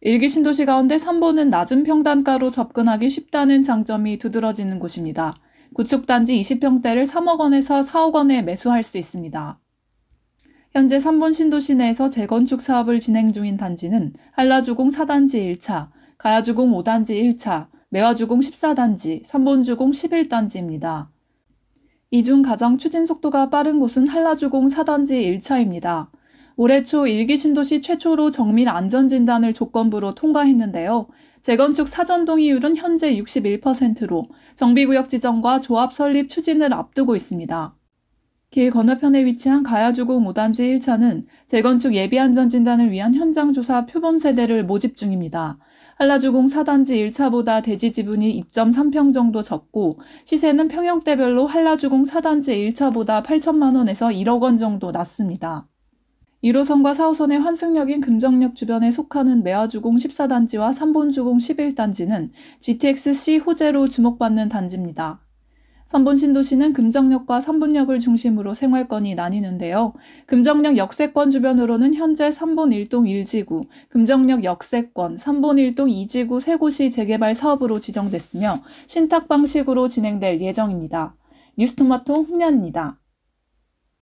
일기 신도시 가운데 3번은 낮은 평단가로 접근하기 쉽다는 장점이 두드러지는 곳입니다. 구축단지 20평대를 3억 원에서 4억 원에 매수할 수 있습니다. 현재 3번 신도시 내에서 재건축 사업을 진행 중인 단지는 한라주공 4단지 1차, 가야주공 5단지 1차, 매화주공 14단지, 3번주공 11단지입니다. 이 중 가장 추진 속도가 빠른 곳은 한라주공 4단지 1차입니다. 올해 초 일기 신도시 최초로 정밀 안전진단을 조건부로 통과했는데요. 재건축 사전 동의율은 현재 61%로 정비구역 지정과 조합 설립 추진을 앞두고 있습니다. 길 건너편에 위치한 가야주공 5단지 1차는 재건축 예비안전진단을 위한 현장조사 표본 세대를 모집 중입니다. 한라주공 4단지 1차보다 대지 지분이 2.3평 정도 적고 시세는 평형대별로 한라주공 4단지 1차보다 8천만 원에서 1억 원 정도 낮습니다. 1호선과 4호선의 환승역인 금정역 주변에 속하는 매화주공 14단지와 3본주공 11단지는 GTX-C 호재로 주목받는 단지입니다. 3본 신도시는 금정역과 3본역을 중심으로 생활권이 나뉘는데요. 금정역 역세권 주변으로는 현재 3본 1동 1지구, 금정역 역세권, 3본 1동 2지구 3 곳이 재개발 사업으로 지정됐으며 신탁 방식으로 진행될 예정입니다. 뉴스토마토 홍련입니다.